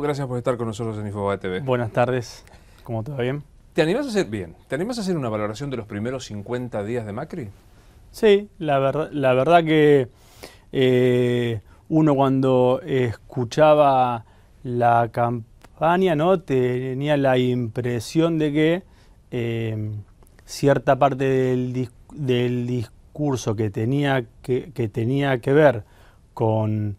gracias por estar con nosotros en Infobae TV. Buenas tardes, ¿cómo te bien? ¿Te animas a hacer bien? hacer una valoración de los primeros 50 días de Macri? Sí, la, verdad que eh, uno cuando escuchaba la campaña, ¿no? Tenía la impresión de que eh, cierta parte del, discurso que tenía que tenía que ver con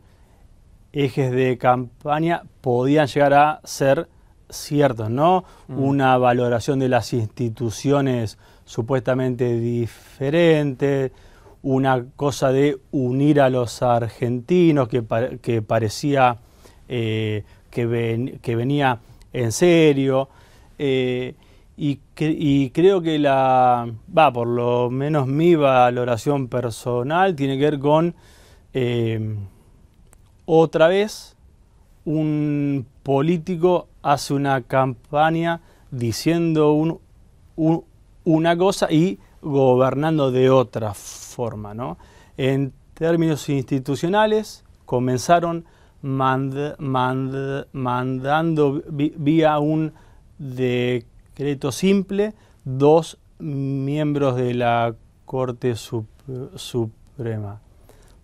ejes de campaña podían llegar a ser ciertos, ¿no? Mm. Una valoración de las instituciones supuestamente diferentes, una cosa de unir a los argentinos que, parecía eh, que, venía en serio. Eh, y, creo que la, va, por lo menos mi valoración personal tiene que ver con... Eh, otra vez, un político hace una campaña diciendo una cosa y gobernando de otra forma. En términos institucionales, comenzaron mandando vía un decreto simple dos miembros de la Corte Suprema.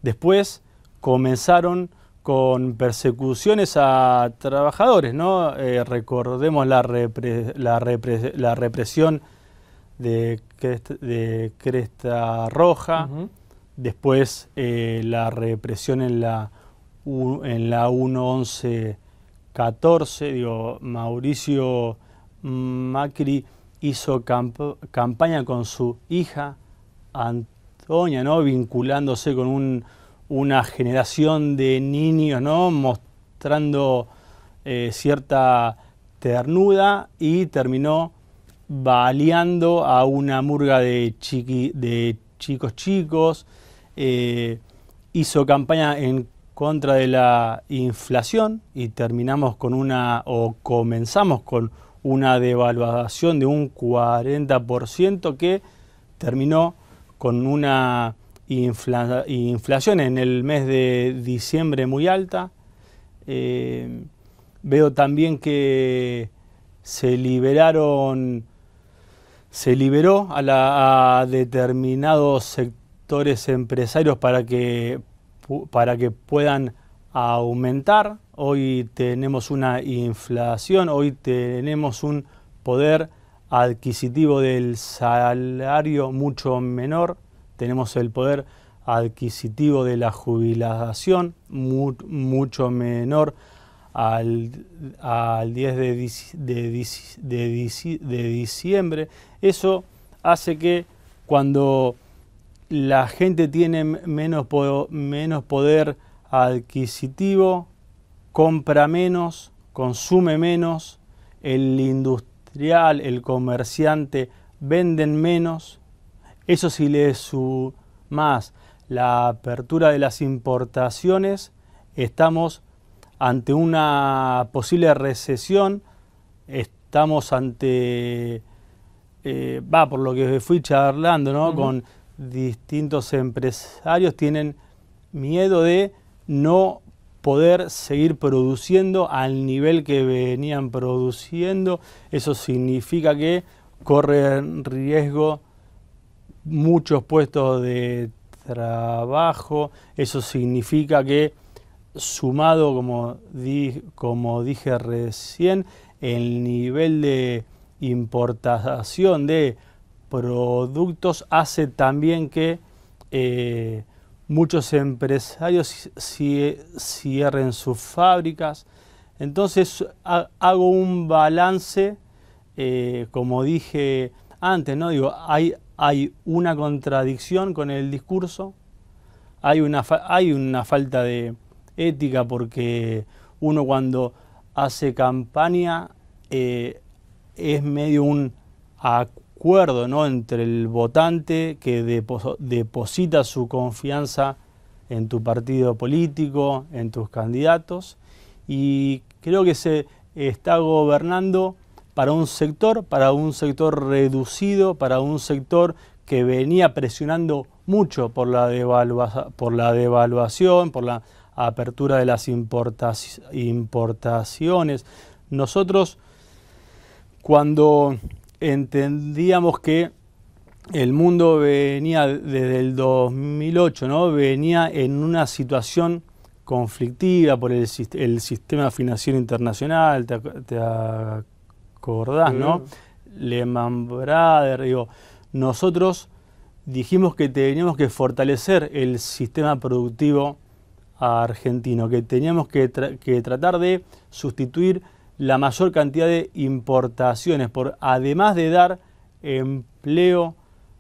Después comenzaron con persecuciones a trabajadores, ¿no? Eh, recordemos la, la, represión de, de Cresta Roja, después eh, la represión en la, en la 1 11 Mauricio Macri hizo campaña con su hija Antonia, ¿no? vinculándose con un una generación de niños, ¿no? Mostrando eh, cierta ternura y terminó baleando a una murga de, chiqui, de chicos chicos. Eh, hizo campaña en contra de la inflación y terminamos con una, o comenzamos con una devaluación de un 40% que terminó con una inflación en el mes de diciembre muy alta. Eh, veo también que se liberaron, se liberó a, a determinados sectores empresarios para que, para que puedan aumentar. Hoy tenemos una inflación, hoy tenemos un poder adquisitivo del salario mucho menor tenemos el poder adquisitivo de la jubilación mucho menor al, 10 de, diciembre. Eso hace que cuando la gente tiene menos, menos poder adquisitivo, compra menos, consume menos, el industrial, el comerciante venden menos, eso si le más la apertura de las importaciones, estamos ante una posible recesión, estamos ante, eh, va por lo que fui charlando, ¿no? Con distintos empresarios tienen miedo de no poder seguir produciendo al nivel que venían produciendo. Eso significa que corren riesgo muchos puestos de trabajo. Eso significa que sumado, como, como dije recién, el nivel de importación de productos hace también que eh, muchos empresarios cierren sus fábricas. Entonces hago un balance, eh, como dije antes, ¿no? Digo, hay, hay una contradicción con el discurso, hay una, hay una falta de ética porque uno cuando hace campaña eh, es medio un acuerdo ¿no? entre el votante que deposita su confianza en tu partido político, en tus candidatos, y creo que se está gobernando para un sector, para un sector reducido, para un sector que venía presionando mucho por la, por la devaluación, por la apertura de las importaciones. Nosotros, cuando entendíamos que el mundo venía desde el 2008, ¿no? venía en una situación conflictiva por el, sistema financiero internacional, te, acordás, ¿no? Lehman Brothers, digo, nosotros dijimos que teníamos que fortalecer el sistema productivo argentino, que teníamos que, tratar de sustituir la mayor cantidad de importaciones, por, además de dar empleo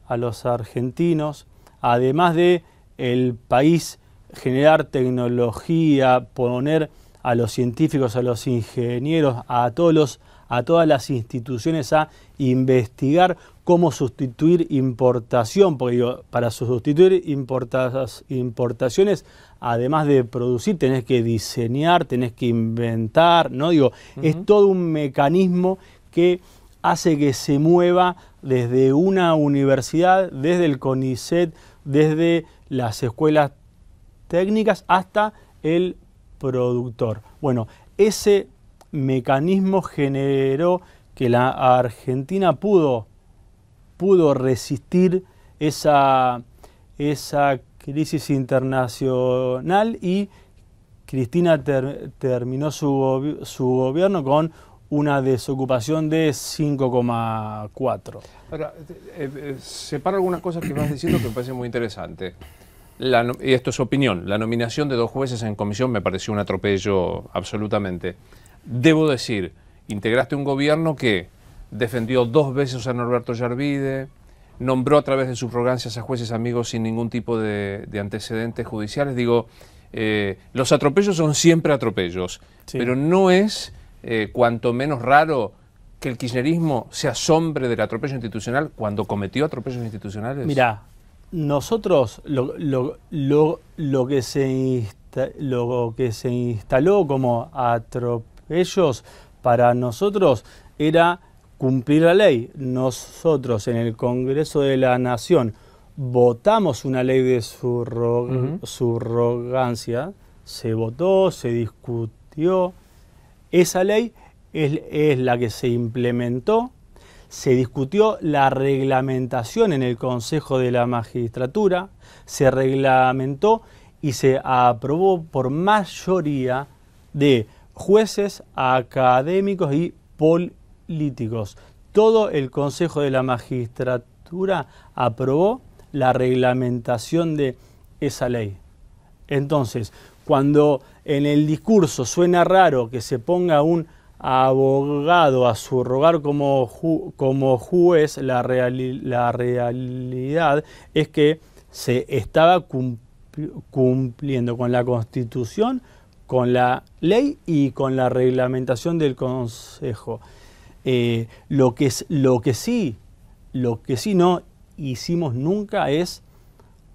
a los argentinos, además de el país generar tecnología, poner a los científicos, a los ingenieros, a todos los a todas las instituciones a investigar cómo sustituir importación, porque para sustituir importaciones, además de producir, tenés que diseñar, tenés que inventar, ¿no? Digo, es todo un mecanismo que hace que se mueva desde una universidad, desde el CONICET, desde las escuelas técnicas hasta el productor. Bueno, ese mecanismo generó que la Argentina pudo, pudo resistir esa, esa crisis internacional y Cristina terminó su, gobierno con una desocupación de 5,4. Ahora, eh, eh, algunas cosas que vas diciendo que me parece muy interesante. y esto es opinión, la nominación de dos jueces en comisión me pareció un atropello absolutamente. Debo decir, integraste un gobierno que defendió dos veces a Norberto Yarvide, nombró a través de subrogancias a jueces amigos sin ningún tipo de, antecedentes judiciales. Digo, eh, los atropellos son siempre atropellos, pero no es eh, cuanto menos raro que el kirchnerismo se asombre del atropello institucional cuando cometió atropellos institucionales. Mira, nosotros lo, que se lo que se instaló como atropello ellos, para nosotros era cumplir la ley. Nosotros en el Congreso de la Nación votamos una ley de surrogancia, se votó, se discutió. Esa ley es la que se implementó se discutió la reglamentación en el Consejo de la Magistratura, se reglamentó y se aprobó por mayoría de jueces, académicos y políticos. Todo el Consejo de la Magistratura aprobó la reglamentación de esa ley. Entonces, cuando en el discurso suena raro que se ponga un abogado a subrogar como, como juez, la, realidad es que se estaba cumpliendo con la Constitución, con la ley y con la reglamentación del Consejo. Eh, lo, que, lo que sí, lo que sí no hicimos nunca es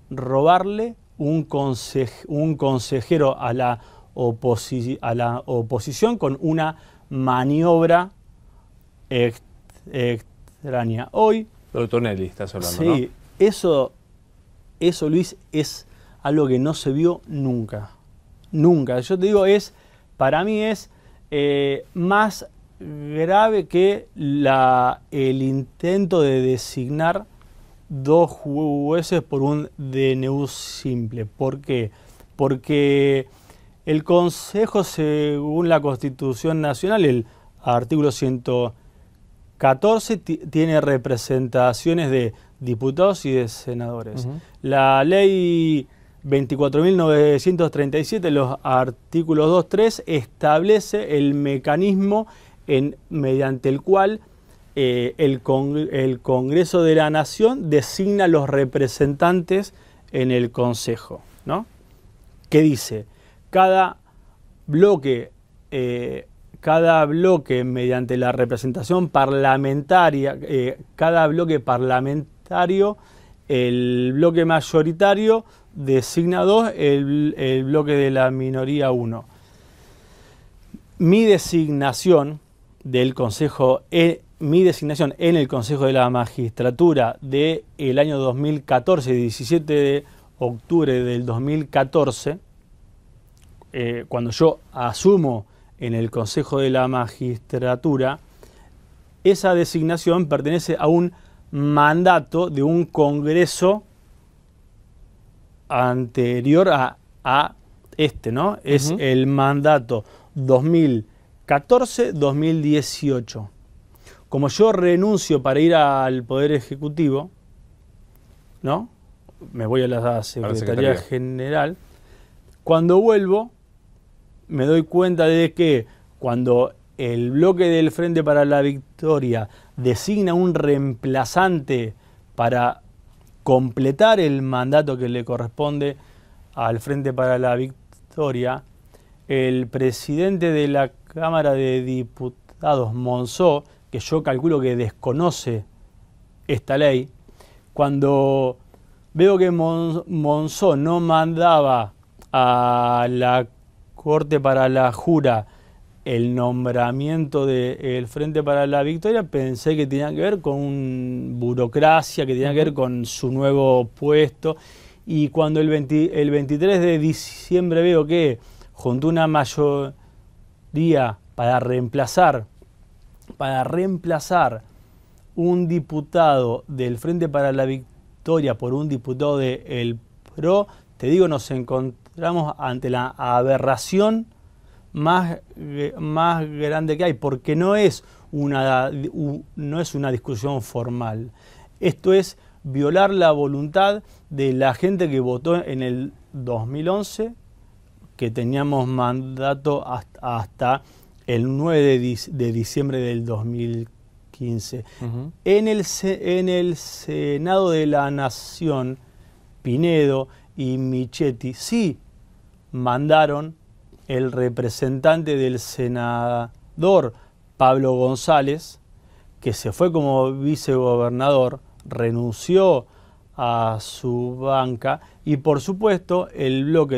robarle un, un consejero a la, oposición con una maniobra extraña. Hoy. doctor Nelly, estás hablando. Sí, eso, eso, Luis, es algo que no se vio nunca nunca. Yo te digo, es, para mí es eh, más grave que la, el intento de designar dos jueces por un DNU simple. ¿Por qué? Porque el Consejo, según la Constitución Nacional, el artículo 114, tiene representaciones de diputados y de senadores. La ley 24.937, los artículos 2.3, establece el mecanismo mediante el cual eh, el, Congreso de la Nación designa los representantes en el Consejo, ¿no? dice, cada bloque, eh, cada bloque mediante la representación parlamentaria, eh, cada bloque parlamentario, el bloque mayoritario designa 2 el, bloque de la minoría 1. Mi designación del Consejo, en, mi designación en el Consejo de la Magistratura del el año 2014, 17 de octubre del 2014, eh, cuando yo asumo en el Consejo de la Magistratura, esa designación pertenece a un mandato de un Congreso anterior a, este, ¿no? Es el mandato 2014-2018. Como yo renuncio para ir al Poder Ejecutivo, ¿no? Me voy a la Secretaría. General. Cuando vuelvo, me doy cuenta de que cuando el bloque del Frente para la Victoria designa un reemplazante para completar el mandato que le corresponde al Frente para la Victoria, el presidente de la Cámara de Diputados, Monzó, que yo calculo que desconoce esta ley, cuando veo que Monzó no mandaba a la Corte para la Jura el nombramiento del Frente para la Victoria pensé que tenía que ver con burocracia, que tenía que ver con su nuevo puesto. Y cuando el, 23 de diciembre veo que junto una mayoría para reemplazar, para reemplazar un diputado del Frente para la Victoria por un diputado del PRO, te digo, nos encontramos ante la aberración más, más grande que hay, porque no es, una, no es una discusión formal. Esto es violar la voluntad de la gente que votó en el 2011, que teníamos mandato hasta, el 9 de, diciembre del 2015. en, el, en el Senado de la Nación, Pinedo y Michetti sí mandaron el representante del senador Pablo González, que se fue como vicegobernador, renunció a su banca y por supuesto el bloque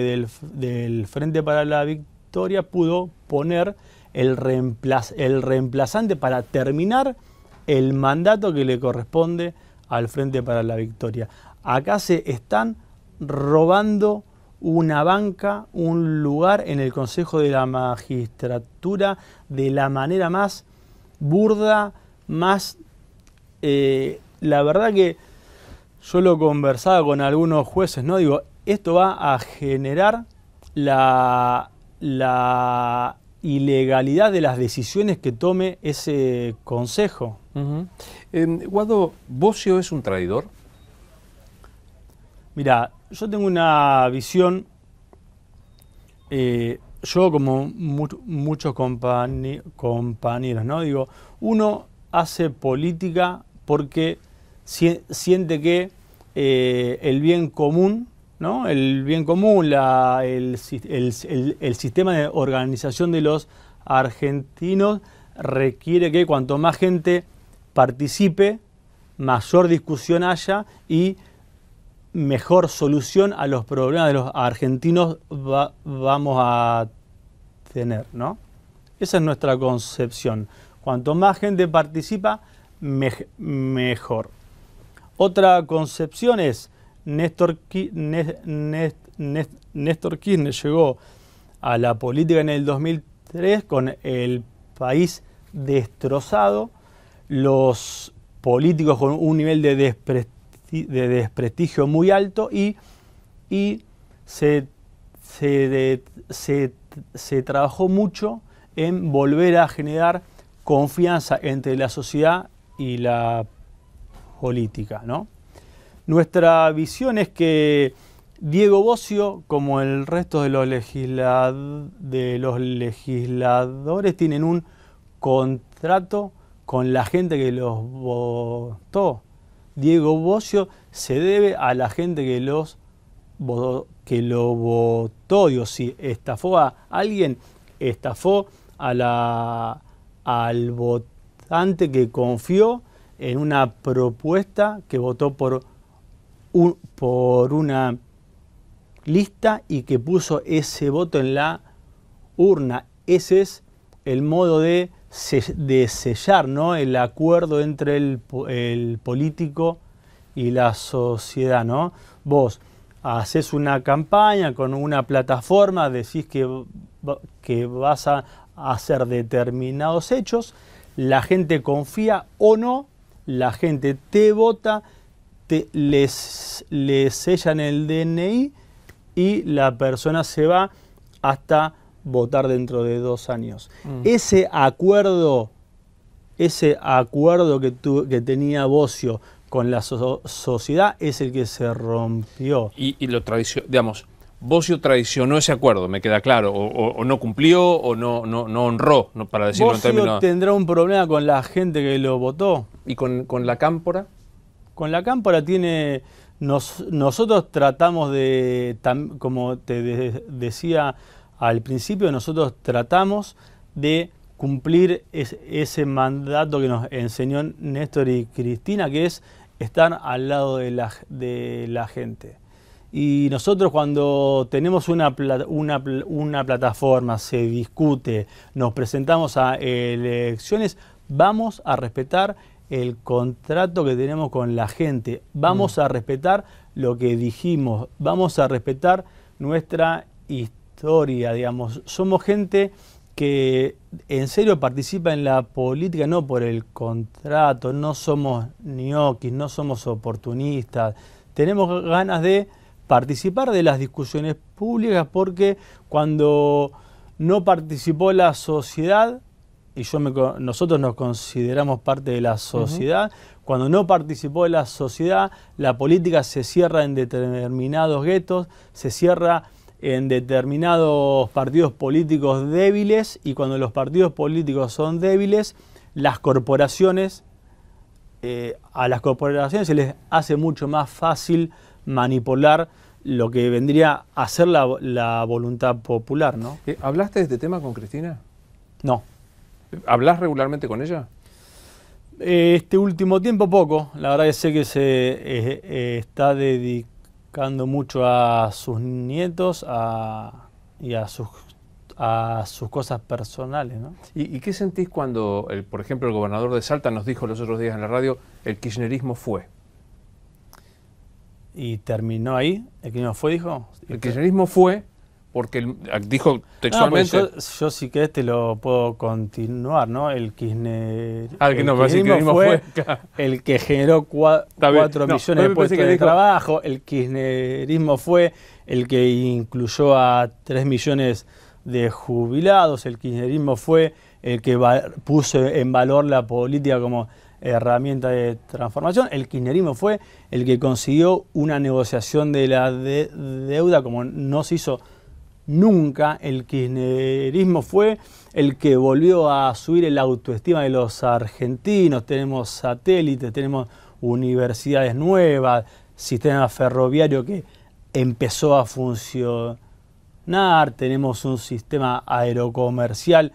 del, Frente para la Victoria pudo poner el, el reemplazante para terminar el mandato que le corresponde al Frente para la Victoria. Acá se están robando una banca, un lugar en el Consejo de la Magistratura de la manera más burda, más... Eh, la verdad que yo lo conversaba con algunos jueces, ¿no? Digo, esto va a generar la, la ilegalidad de las decisiones que tome ese consejo. Guado, ¿Bocio es un traidor? Mira, yo tengo una visión, eh, yo como muchos compañeros, ¿no? Digo, uno hace política porque siente que eh, el bien común, ¿no? El bien común, la, el sistema de organización de los argentinos requiere que cuanto más gente participe, mayor discusión haya y mejor solución a los problemas de los argentinos vamos a tener, ¿no? Esa es nuestra concepción. Cuanto más gente participa, mejor. Otra concepción es Néstor, Néstor Kirchner llegó a la política en el 2003 con el país destrozado, los políticos con un nivel de desprestigio de desprestigio muy alto y, y se, trabajó mucho en volver a generar confianza entre la sociedad y la política. ¿no? Nuestra visión es que Diego Bocio, como el resto de los, de los legisladores, tienen un contrato con la gente que los votó Diego Bocio se debe a la gente que, los, que lo votó, o si estafó a alguien, estafó a la, al votante que confió en una propuesta que votó por, por una lista y que puso ese voto en la urna. Ese es el modo de de sellar ¿no? el acuerdo entre el, político y la sociedad. ¿no? Vos haces una campaña con una plataforma, decís que, que vas a hacer determinados hechos, la gente confía o no, la gente te vota, te, les sellan el DNI y la persona se va hasta votar dentro de dos años. Mm. Ese acuerdo, ese acuerdo que, tenía Bocio con la sociedad es el que se rompió. Y, lo lo digamos, Bocio traicionó ese acuerdo, me queda claro, o, no cumplió o no, no, honró, no, para decirlo en términos... tendrá un problema con la gente que lo votó. ¿Y con, la cámpora? Con la cámpora tiene... nosotros tratamos de, como te decía al principio nosotros tratamos de cumplir ese mandato que nos enseñó Néstor y Cristina, que es estar al lado de la, gente. Y nosotros cuando tenemos una, plataforma, se discute, nos presentamos a elecciones, vamos a respetar el contrato que tenemos con la gente, vamos mm. a respetar lo que dijimos, vamos a respetar nuestra historia historia, digamos. Somos gente que en serio participa en la política, no por el contrato, no somos ñoquis, no somos oportunistas, tenemos ganas de participar de las discusiones públicas porque cuando no participó la sociedad, y yo nosotros nos consideramos parte de la sociedad, cuando no participó la sociedad, la política se cierra en determinados guetos, se cierra en determinados partidos políticos débiles y cuando los partidos políticos son débiles, las corporaciones, eh, a las corporaciones se les hace mucho más fácil manipular lo que vendría a ser la, voluntad popular, ¿no? Eh, ¿Hablaste de este tema con Cristina? No. ¿Hablas regularmente con ella? Eh, este último tiempo poco, la verdad que sé que se está dedicando buscando mucho a sus nietos y a sus a sus cosas personales. ¿no? ¿Y, qué sentís cuando, por ejemplo, el gobernador de Salta nos dijo los otros días en la radio, el kirchnerismo fue? ¿Y terminó ahí? ¿El kirchnerismo fue, dijo? El kirchnerismo fue, porque ah, dijo pues textualmente. yo, sí que este lo puedo continuar, ¿no? El kirchnerismo fue, el que generó 4 millones de puestos de trabajo. El kirchnerismo fue el que incluyó a 3 millones de jubilados. El kirchnerismo fue el que puso en valor la política como herramienta de transformación. El kirchnerismo fue el que consiguió una negociación de la deuda como no se hizo nunca el kirchnerismo fue el que volvió a subir el autoestima de los argentinos. Tenemos satélites, tenemos universidades nuevas, sistema ferroviario que empezó a funcionar, tenemos un sistema aerocomercial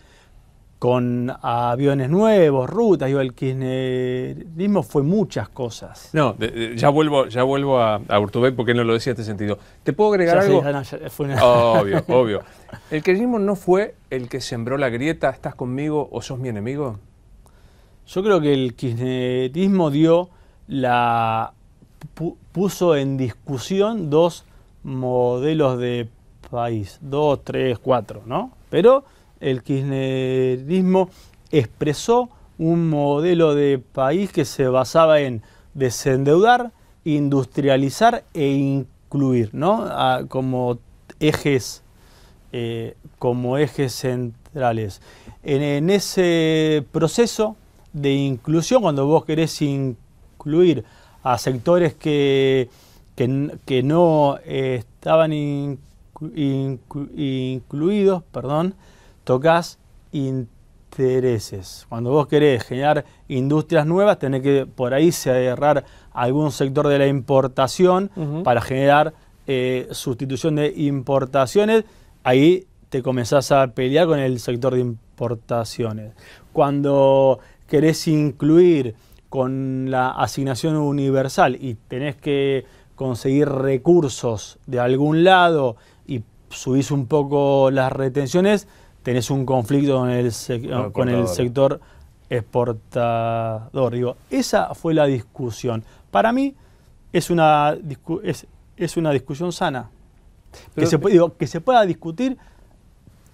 con aviones nuevos, rutas, el kirchnerismo fue muchas cosas. No, ya vuelvo, ya vuelvo a, a porque no lo decía en este sentido. ¿Te puedo agregar algo? Obvio, obvio. ¿El kirchnerismo no fue el que sembró la grieta, estás conmigo o sos mi enemigo? Yo creo que el kirchnerismo dio la puso en discusión dos modelos de país, dos, tres, cuatro, ¿no? Pero el kirchnerismo expresó un modelo de país que se basaba en desendeudar, industrializar e incluir, ¿no? como ejes, eh, como ejes centrales. En, ese proceso de inclusión, cuando vos querés incluir a sectores que, que, no estaban incluidos, perdón, tocas intereses. Cuando vos querés generar industrias nuevas, tenés que por ahí cerrar algún sector de la importación para generar eh, sustitución de importaciones. Ahí te comenzás a pelear con el sector de importaciones. Cuando querés incluir con la asignación universal y tenés que conseguir recursos de algún lado y subís un poco las retenciones, tenés un conflicto con el, con el sector exportador. Digo, esa fue la discusión. Para mí es una, es, es, una discusión sana. que, se, digo, que se pueda discutir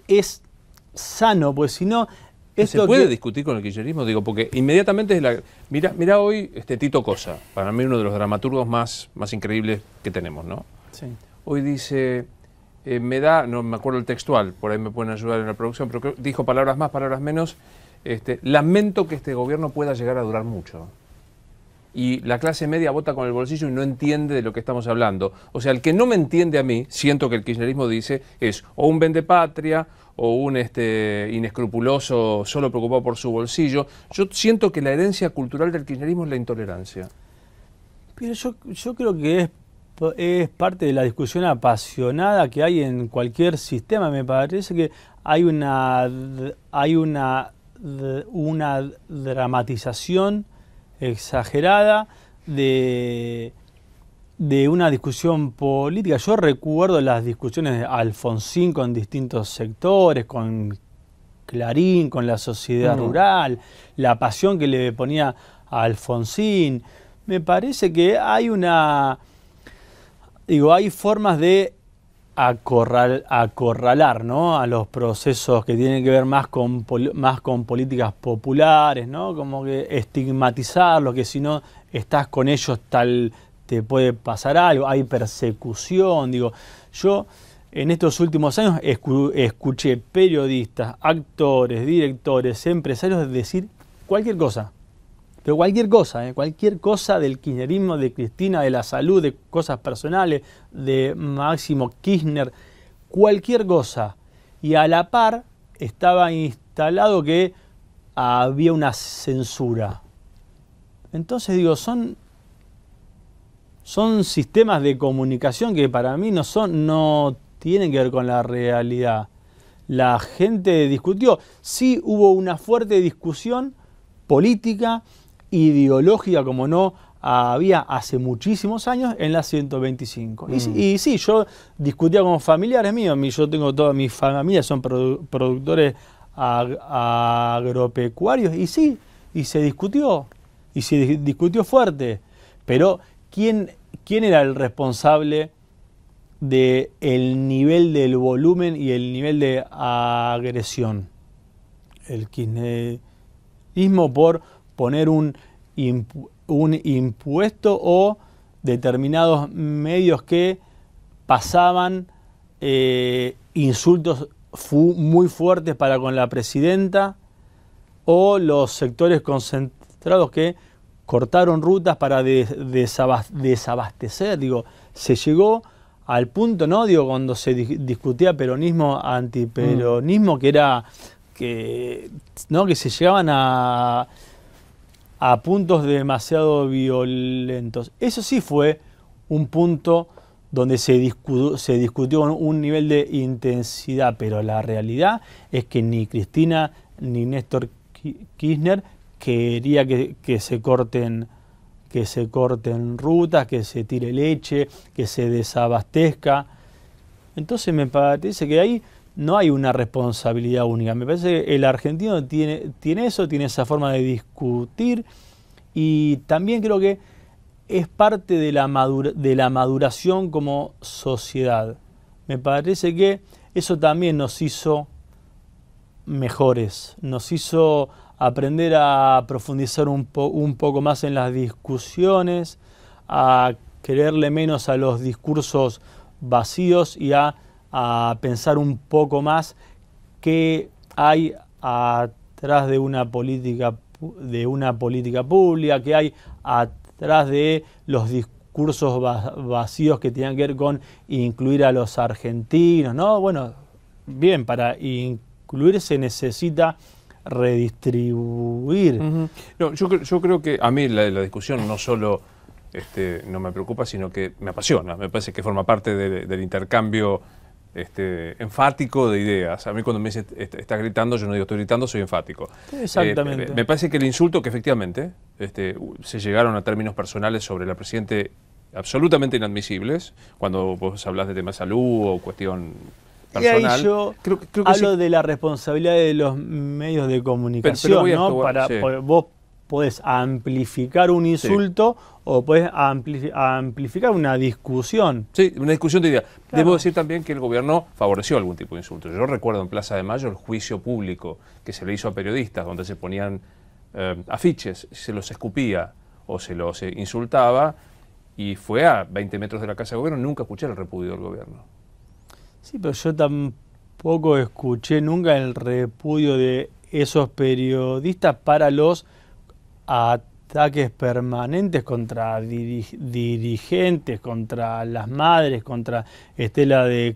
es sano, pues si no... ¿Se puede discutir con el kirchnerismo? Digo, porque inmediatamente es la... Mira, mira hoy este Tito Cosa, para mí uno de los dramaturgos más, más increíbles que tenemos, ¿no? Hoy dice, eh, me da, no me acuerdo el textual, por ahí me pueden ayudar en la producción, pero dijo palabras más, palabras menos, este, lamento que este gobierno pueda llegar a durar mucho. Y la clase media vota con el bolsillo y no entiende de lo que estamos hablando. O sea, el que no me entiende a mí, siento que el kirchnerismo dice, es o un vende patria o un este, inescrupuloso solo preocupado por su bolsillo. Yo siento que la herencia cultural del kirchnerismo es la intolerancia. Pero yo, yo creo que es es parte de la discusión apasionada que hay en cualquier sistema. Me parece que hay una, hay una, una dramatización exagerada de, de una discusión política. Yo recuerdo las discusiones de Alfonsín con distintos sectores, con Clarín, con la sociedad mm. rural, la pasión que le ponía a Alfonsín. Me parece que hay una digo, hay formas de acorralar ¿no? a los procesos que tienen que ver más con, más con políticas populares, ¿no? como que estigmatizarlos, que si no estás con ellos tal te puede pasar algo, hay persecución, digo, yo en estos últimos años escuché periodistas, actores, directores, empresarios decir cualquier cosa, pero cualquier cosa, ¿eh? cualquier cosa del kirchnerismo, de Cristina, de la salud, de cosas personales, de Máximo Kirchner, cualquier cosa. Y a la par estaba instalado que había una censura. Entonces digo, son, son sistemas de comunicación que para mí no, son, no tienen que ver con la realidad. La gente discutió, sí hubo una fuerte discusión política ideológica como no había hace muchísimos años en la 125. Y, si mm. sí, yo discutía con familiares míos, yo tengo toda mi familia, son productores agropecuarios, y sí, y se discutió, y se discutió fuerte. Pero, ¿quién, quién era el responsable del el nivel del volumen y el nivel de agresión? El kirchnerismo por poner un, un impuesto o determinados medios que pasaban eh, insultos muy fuertes para con la presidenta o los sectores concentrados que cortaron rutas para desabastecer. Digo, se llegó al punto, ¿no? cuando se discutía peronismo, antiperonismo, mm. que era que, ¿no? que se llegaban a a puntos demasiado violentos. Eso sí fue un punto donde se, se discutió un nivel de intensidad, pero la realidad es que ni Cristina ni Néstor Kirchner quería que, se corten que se corten rutas, que se tire leche, que se desabastezca. Entonces me parece que ahí no hay una responsabilidad única. Me parece que el argentino tiene, tiene eso, tiene esa forma de discutir y también creo que es parte de la, de la maduración como sociedad. Me parece que eso también nos hizo mejores, nos hizo aprender a profundizar un, poco más en las discusiones, a quererle menos a los discursos vacíos y a a pensar un poco más qué hay atrás de una política de una política pública, qué hay atrás de los discursos vacíos que tienen que ver con incluir a los argentinos, ¿no? Bueno, bien, para incluir se necesita redistribuir. yo, creo que a mí la, discusión no solo este, no me preocupa, sino que me apasiona, me parece que forma parte del intercambio este, enfático de ideas. A mí cuando me dice, estás gritando, yo no digo estoy gritando, soy enfático. Exactamente. Eh, me parece que el insulto, que efectivamente este, se llegaron a términos personales sobre la Presidente absolutamente inadmisibles, cuando vos hablas de tema de salud o cuestión personal. Y yo creo, hablo de la responsabilidad de los medios de comunicación, ¿no? Para, Vos puedes amplificar un insulto o puedes amplificar una discusión. Sí, una discusión de idea. Debo decir también que el gobierno favoreció algún tipo de insulto. Yo recuerdo en Plaza de Mayo el juicio público que se le hizo a periodistas, donde se ponían eh, afiches, se los escupía o se los eh, insultaba, y fue a 20 metros de la Casa de Gobierno, nunca escuché el repudio del gobierno. Sí, pero yo tampoco escuché nunca el repudio de esos periodistas para los ataques permanentes contra dirigentes, contra las madres, contra Estela de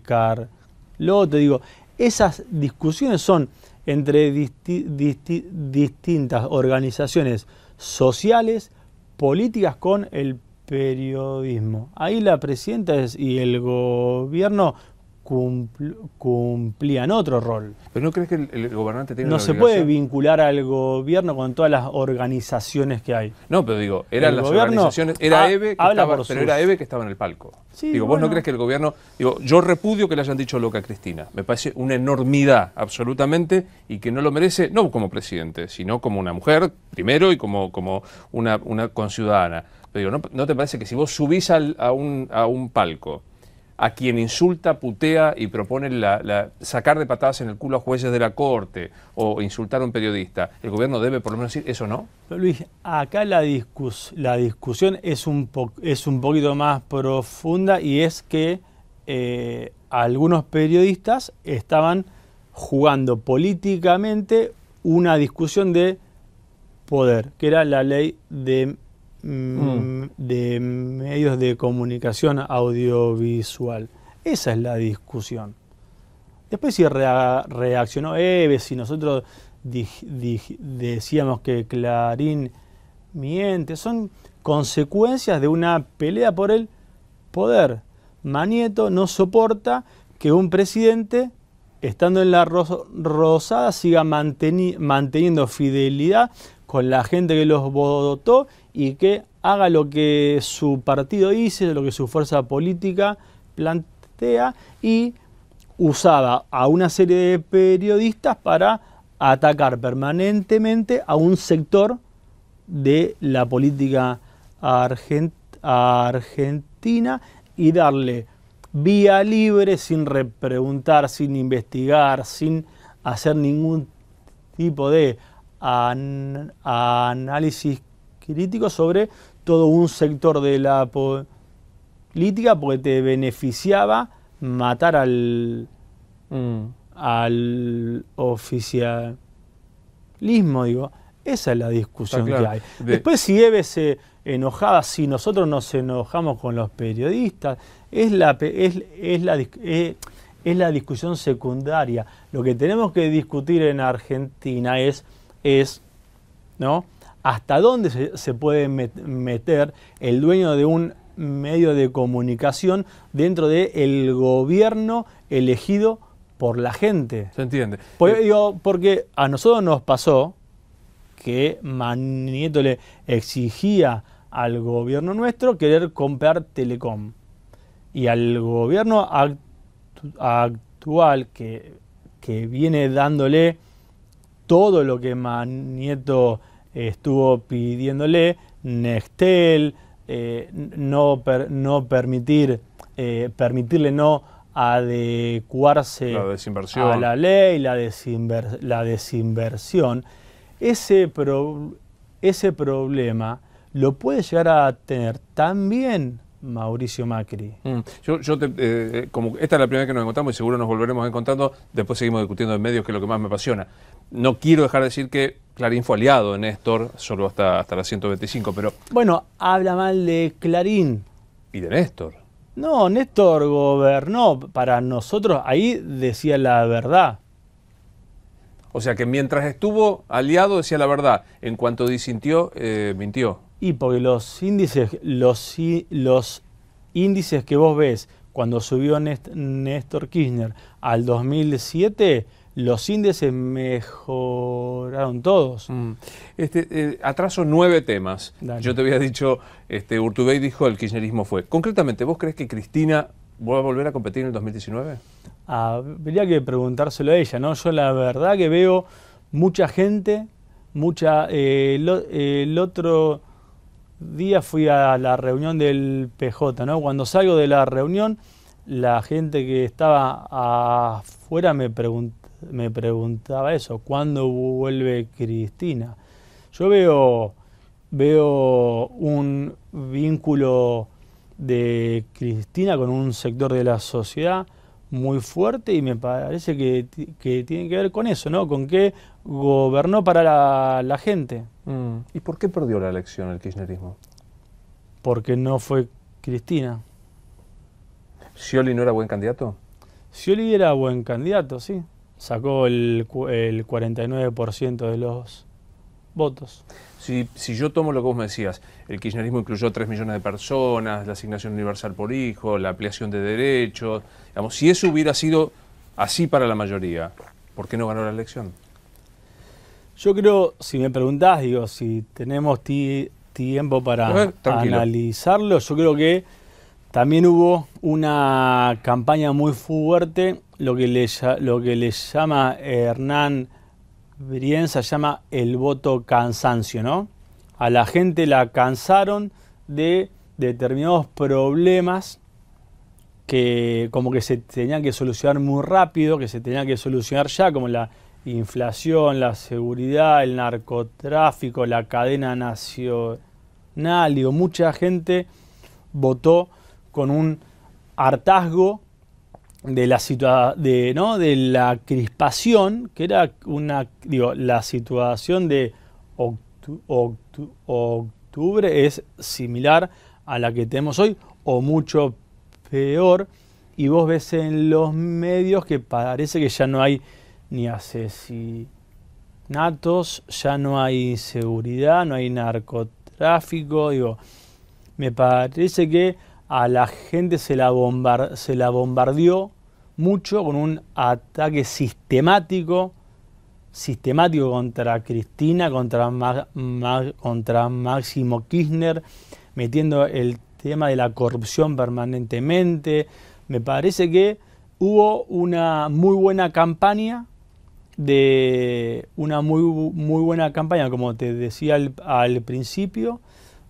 te Digo, esas discusiones son entre distintas organizaciones sociales, políticas con el periodismo. Ahí la presidenta y el gobierno cumplían otro rol. ¿Pero no crees que el, gobernante tiene No se puede vincular al gobierno con todas las organizaciones que hay. No, pero digo, eran las organizaciones, era, EVE que estaba, pero era que estaba en el palco. digo, vos no crees que el gobierno, digo, yo repudio que le hayan dicho loca a Cristina, me parece una enormidad absolutamente y que no lo merece, no como presidente, sino como una mujer primero y como, como una, conciudadana. Pero digo, ¿no, te parece que si vos subís a, un, a un palco a quien insulta, putea y propone la, sacar de patadas en el culo a jueces de la corte o insultar a un periodista. ¿El gobierno debe por lo menos decir eso no? Luis, acá la, discusión es un, poquito más profunda y es que eh, algunos periodistas estaban jugando políticamente una discusión de poder, que era la ley de Mm, de medios de comunicación audiovisual. Esa es la discusión. Después si reaccionó Eve, si nosotros decíamos que Clarín miente, son consecuencias de una pelea por el poder. Manieto no soporta que un presidente, estando en la rosada, siga manteniendo fidelidad con la gente que los votó y que haga lo que su partido dice, lo que su fuerza política plantea y usaba a una serie de periodistas para atacar permanentemente a un sector de la política argentina y darle vía libre sin repreguntar, sin investigar, sin hacer ningún tipo de análisis sobre todo un sector de la política porque te beneficiaba matar al, mm. al oficialismo, digo. Esa es la discusión que hay. Después si Eves se enojaba, si nosotros nos enojamos con los periodistas, es la, es, la, eh, es la discusión secundaria. Lo que tenemos que discutir en Argentina es, es ¿no? hasta dónde se, puede meter el dueño de un medio de comunicación dentro del gobierno elegido por la gente. Se entiende. Eh, porque, a nosotros nos pasó que Manieto le exigía al gobierno nuestro querer comprar Telecom. Y al gobierno actual que, que, viene dándole todo lo que Manieto estuvo pidiéndole Nextel, eh, no, no permitir, eh, permitirle no adecuarse a la ley, la, desinversión. Ese, ese problema lo puede llegar a tener también Mauricio Macri. Mm, yo, yo eh, como esta es la primera vez que nos encontramos y seguro nos volveremos encontrando, después seguimos discutiendo en medios, que es lo que más me apasiona. No quiero dejar de decir que Clarín fue aliado de Néstor, solo hasta, hasta la 125, pero... Bueno, habla mal de Clarín. Y de Néstor. No, Néstor gobernó. Para nosotros ahí decía la verdad. O sea que mientras estuvo aliado decía la verdad. En cuanto disintió, eh, mintió. Y porque los índices, los, los índices que vos ves cuando subió Néstor Kirchner al 2007 los índices mejoraron todos. Mm. Este, eh, atraso nueve temas. Yo te había dicho, este, Urtubey dijo el kirchnerismo fue. Concretamente, ¿vos crees que Cristina va a volver a competir en el 2019? Ah, habría que preguntárselo a ella, ¿no? Yo la verdad que veo mucha gente, mucha... Eh, el otro día fui a la reunión del PJ, ¿no? Cuando salgo de la reunión, la gente que estaba afuera me preguntó me preguntaba eso, ¿cuándo vuelve Cristina? Yo veo, veo un vínculo de Cristina con un sector de la sociedad muy fuerte y me parece que, tiene que ver con eso, ¿no? Con que gobernó para la, gente. Mm. ¿Y por qué perdió la elección el kirchnerismo? Porque no fue Cristina. ¿Scioli no era buen candidato? Scioli era buen candidato, sí sacó el, el 49% de los votos. Si, si, yo tomo lo que vos me decías, el kirchnerismo incluyó 3 millones de personas, la asignación universal por hijo, la ampliación de derechos, digamos, si eso hubiera sido así para la mayoría, ¿por qué no ganó la elección? Yo creo, si me preguntás, digo, si tenemos tiempo para analizarlo, yo creo que también hubo una campaña muy fuerte lo que le, llama eh, Hernán Brienza, llama el voto cansancio, ¿no? A la gente la cansaron de determinados problemas que como que se tenían que solucionar muy rápido, que se tenían que solucionar ya, como la inflación, la seguridad, el narcotráfico, la cadena nacional. Digo, mucha gente votó con un hartazgo de la de, ¿no? de la crispación, que era una, digo, la situación de octubre es similar a la que tenemos hoy o mucho peor y vos ves en los medios que parece que ya no hay ni asesinatos, ya no hay inseguridad no hay narcotráfico, digo, me parece que a la gente se la, se la bombardeó mucho con un ataque sistemático, sistemático contra Cristina, contra, contra Máximo Kirchner, metiendo el tema de la corrupción permanentemente. Me parece que hubo una muy buena campaña de una muy, muy buena campaña, como te decía al principio,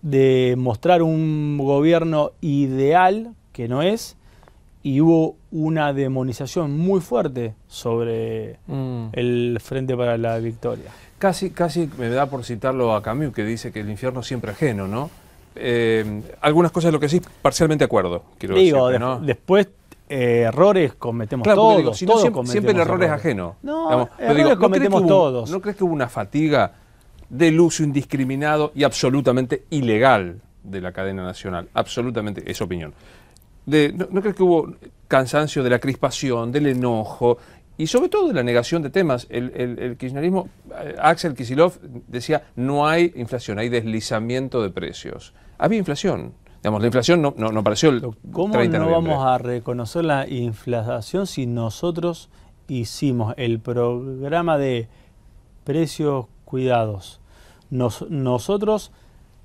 de mostrar un gobierno ideal, que no es, y hubo una demonización muy fuerte sobre mm. el Frente para la Victoria. Casi, casi me da por citarlo a Camus, que dice que el infierno siempre ajeno, ¿no? Eh, algunas cosas de lo que sí, parcialmente acuerdo, quiero Digo, después eh, errores cometemos todos, siempre, errores. es ajeno. No, ¿no cometemos todos. ¿No crees que hubo una fatiga del uso indiscriminado y absolutamente ilegal de la cadena nacional. Absolutamente, es opinión. ¿no, crees que hubo cansancio de la crispación, del enojo y sobre todo de la negación de temas. El, kirchnerismo, eh, Axel Kisilov decía, no hay inflación, hay deslizamiento de precios. Había inflación. Digamos, la inflación no, no, apareció el ¿Cómo no vamos a reconocer la inflación si nosotros hicimos el programa de precios cuidados nosotros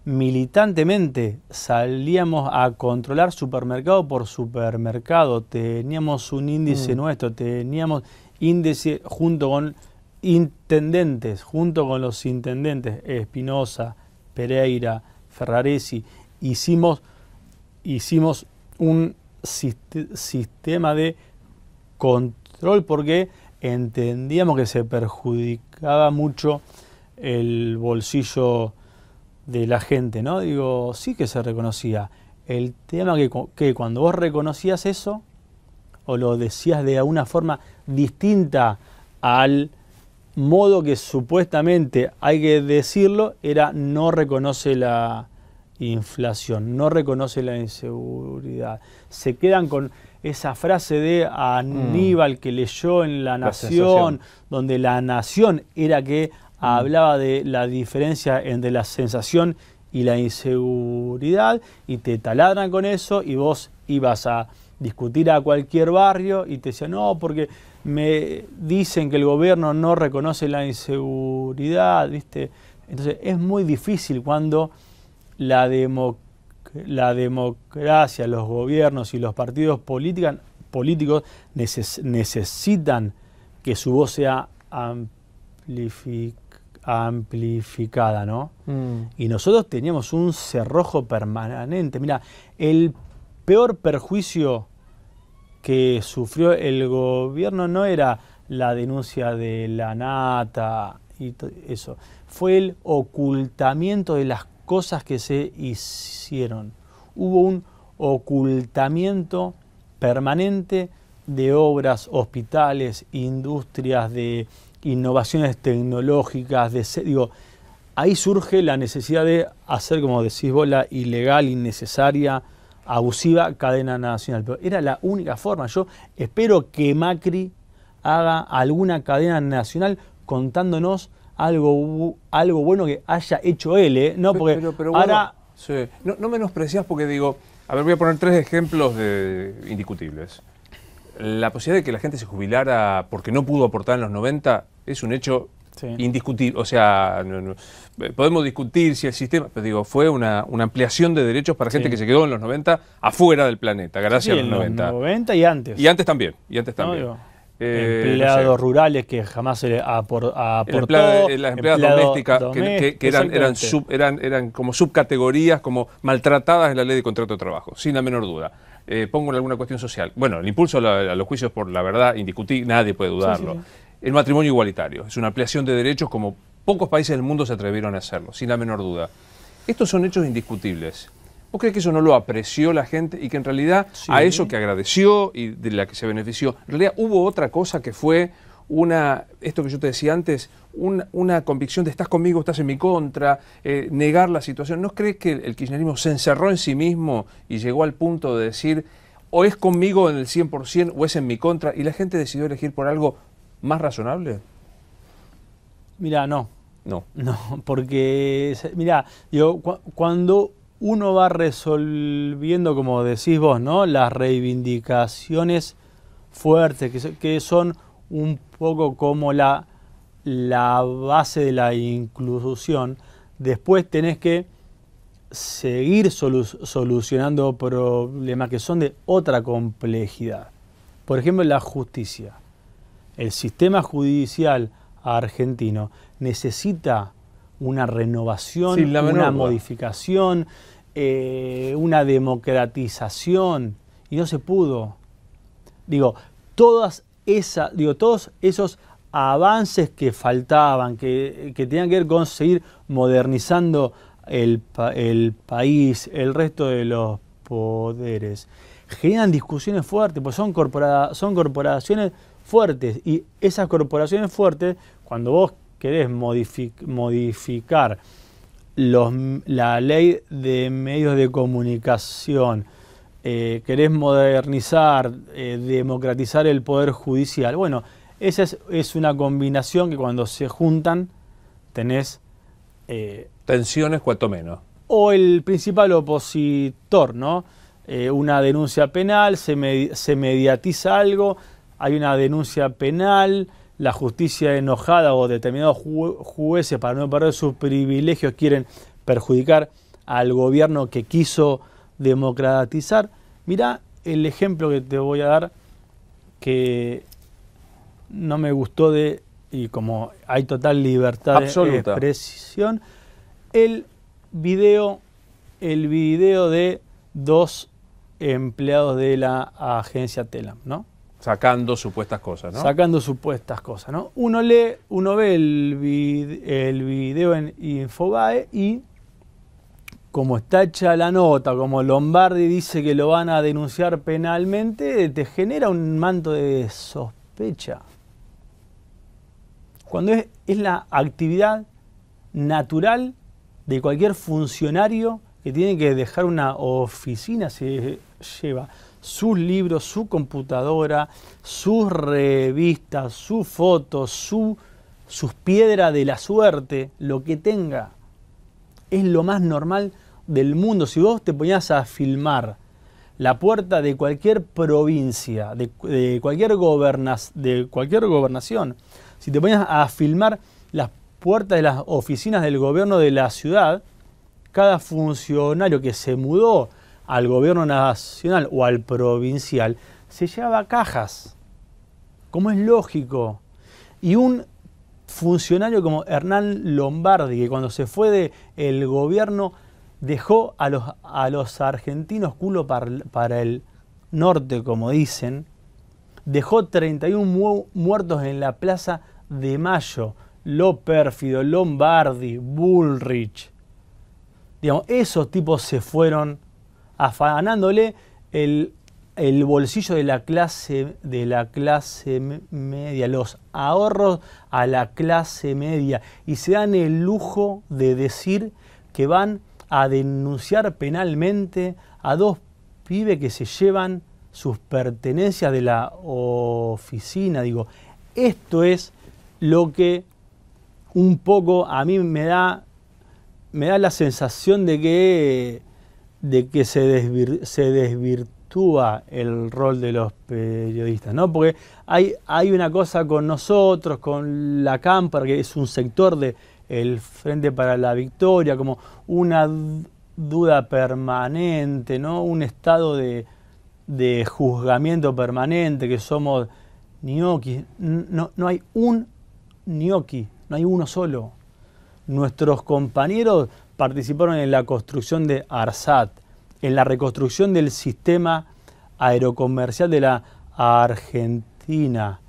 militantemente salíamos a controlar supermercado por supermercado, teníamos un índice mm. nuestro, teníamos índice junto con intendentes, junto con los intendentes Espinoza Pereira, Ferraresi, hicimos, un sistema de control porque entendíamos que se perjudicaba mucho el bolsillo de la gente, ¿no? Digo, sí que se reconocía. El tema que, cuando vos reconocías eso, o lo decías de una forma distinta al modo que supuestamente hay que decirlo, era no reconoce la inflación, no reconoce la inseguridad. Se quedan con esa frase de Aníbal mm. que leyó en La Nación, donde la Nación era que hablaba de la diferencia entre la sensación y la inseguridad y te taladran con eso y vos ibas a discutir a cualquier barrio y te decían, no, porque me dicen que el gobierno no reconoce la inseguridad, ¿viste? Entonces es muy difícil cuando la, la democracia, los gobiernos y los partidos políticos necesitan que su voz sea amplificada amplificada, ¿no? Mm. Y nosotros teníamos un cerrojo permanente. Mira, el peor perjuicio que sufrió el gobierno no era la denuncia de la nata y eso, fue el ocultamiento de las cosas que se hicieron. Hubo un ocultamiento permanente de obras, hospitales, industrias de innovaciones tecnológicas, de, digo, ahí surge la necesidad de hacer, como decís vos, la ilegal, innecesaria, abusiva cadena nacional. Pero era la única forma. Yo espero que Macri haga alguna cadena nacional contándonos algo, algo bueno que haya hecho él, ¿eh? ¿no? pero, ahora... no, no menosprecias porque digo, a ver, voy a poner tres ejemplos de indiscutibles la posibilidad de que la gente se jubilara porque no pudo aportar en los 90 es un hecho indiscutible. O sea, eh, podemos discutir si el sistema, pero digo, fue una, ampliación de derechos para gente que se quedó en los 90 afuera del planeta, gracias a los en Los 90 y antes. Y antes también, y antes también. Eh, empleados rurales que jamás se le aportó. Eh, las empleadas domésticas que, eran, como subcategorías, como maltratadas en la ley de contrato de trabajo, sin la menor duda. Eh, pongo alguna cuestión social. Bueno, el impulso a, los juicios por la verdad indiscutible, nadie puede dudarlo. El matrimonio igualitario es una ampliación de derechos como pocos países del mundo se atrevieron a hacerlo, sin la menor duda. Estos son hechos indiscutibles. ¿Vos crees que eso no lo apreció la gente y que en realidad a eso que agradeció y de la que se benefició, en realidad hubo otra cosa que fue una, esto que yo te decía antes, una, convicción de estás conmigo, estás en mi contra, eh, negar la situación? ¿No crees que el kirchnerismo se encerró en sí mismo y llegó al punto de decir o es conmigo en el 100% o es en mi contra y la gente decidió elegir por algo más razonable? Mira, no. No. No, porque, mira, yo cuando uno va resolviendo, como decís vos, ¿no? las reivindicaciones fuertes, que, son un poco como la, la base de la inclusión, después tenés que seguir solucionando problemas que son de otra complejidad. Por ejemplo, la justicia. El sistema judicial argentino necesita una renovación, una modificación, eh, una democratización, y no se pudo. Digo, todas esa, digo, todos esos avances que faltaban, que, tenían que ver con seguir modernizando el, país, el resto de los poderes, generan discusiones fuertes, pues son, son corporaciones fuertes y esas corporaciones fuertes, cuando vos querés modificar la ley de medios de comunicación, eh, querés modernizar, eh, democratizar el poder judicial. Bueno, esa es, una combinación que cuando se juntan tenés... Eh, Tensiones cuanto menos. O el principal opositor, ¿no? una denuncia penal, se, se mediatiza algo, hay una denuncia penal, la justicia enojada o determinados jueces, para no perder sus privilegios, quieren perjudicar al gobierno que quiso democratizar. mira el ejemplo que te voy a dar que no me gustó de, y como hay total libertad de expresión, el video, el video de dos empleados de la agencia Telam, ¿no? Sacando supuestas cosas, ¿no? Sacando supuestas cosas, ¿no? Uno lee, uno ve el, video en Infobae y como está hecha la nota, como Lombardi dice que lo van a denunciar penalmente, te genera un manto de sospecha. Cuando es, es la actividad natural de cualquier funcionario que tiene que dejar una oficina, se lleva sus libros, su computadora, sus revistas, sus fotos, sus piedras de la suerte, lo que tenga. Es lo más normal del mundo. Si vos te ponías a filmar la puerta de cualquier provincia, de, cualquier, gobernas, de cualquier gobernación, si te ponías a filmar las puertas de las oficinas del gobierno de la ciudad, cada funcionario que se mudó al gobierno nacional o al provincial, se llevaba cajas, como es lógico. Y un funcionario como Hernán Lombardi, que cuando se fue del gobierno dejó a los, a los argentinos culo para, el norte, como dicen, dejó 31 muertos en la Plaza de Mayo, lo pérfido, Lombardi, Bullrich. Digamos, esos tipos se fueron afanándole el, bolsillo de la, clase, de la clase media, los ahorros a la clase media, y se dan el lujo de decir que van a denunciar penalmente a dos pibes que se llevan sus pertenencias de la oficina. Digo, esto es lo que un poco a mí me da, me da la sensación de que de que se, se desvirtúa el rol de los periodistas, ¿no? Porque hay, hay una cosa con nosotros, con la Cámara, que es un sector de el Frente para la Victoria, como una duda permanente, ¿no? Un estado de, de juzgamiento permanente, que somos gnocchi. No, no hay un gnocchi, no hay uno solo. Nuestros compañeros participaron en la construcción de ARSAT, en la reconstrucción del sistema aerocomercial de la Argentina,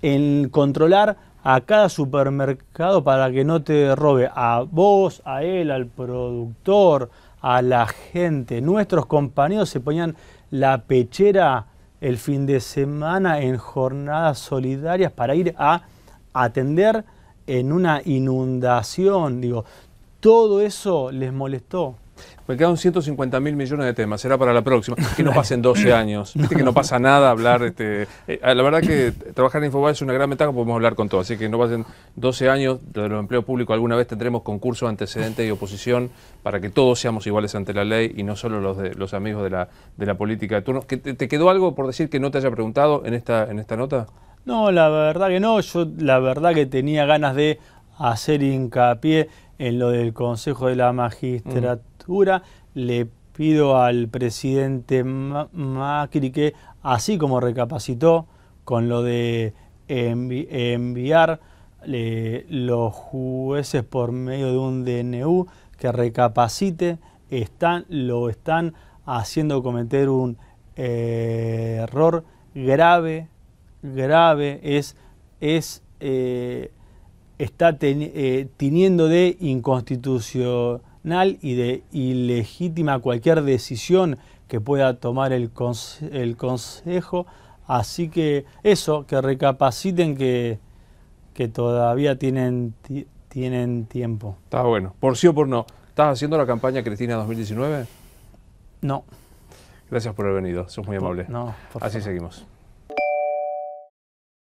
en controlar a cada supermercado para que no te robe a vos, a él, al productor, a la gente. Nuestros compañeros se ponían la pechera el fin de semana en jornadas solidarias para ir a atender en una inundación. Digo, todo eso les molestó. Me quedan 150 mil millones de temas, será para la próxima. Que no pasen 12 años. que no pasa nada hablar. Este, eh, la verdad que trabajar en Infobae es una gran ventaja, podemos hablar con todo. Así que no pasen 12 años de los empleos públicos. Alguna vez tendremos concursos antecedentes y oposición para que todos seamos iguales ante la ley y no solo los, de, los amigos de la, política de turno. ¿Te, quedó algo por decir que no te haya preguntado en esta nota? No, la verdad que no. Yo la verdad que tenía ganas de hacer hincapié en lo del Consejo de la Magistratura. Mm. Le pido al presidente Macri que, así como recapacitó con lo de enviar los jueces por medio de un DNU, que recapacite, están, lo están haciendo cometer un error grave, grave, es, es eh, está teniendo eh, de inconstitucional y de ilegítima cualquier decisión que pueda tomar el, Consejo. Así que eso, que recapaciten que, que todavía tienen, tienen tiempo. Está bueno. Por sí o por no. ¿Estás haciendo la campaña Cristina 2019? No. Gracias por haber venido. Sos muy amable. No, Así seguimos.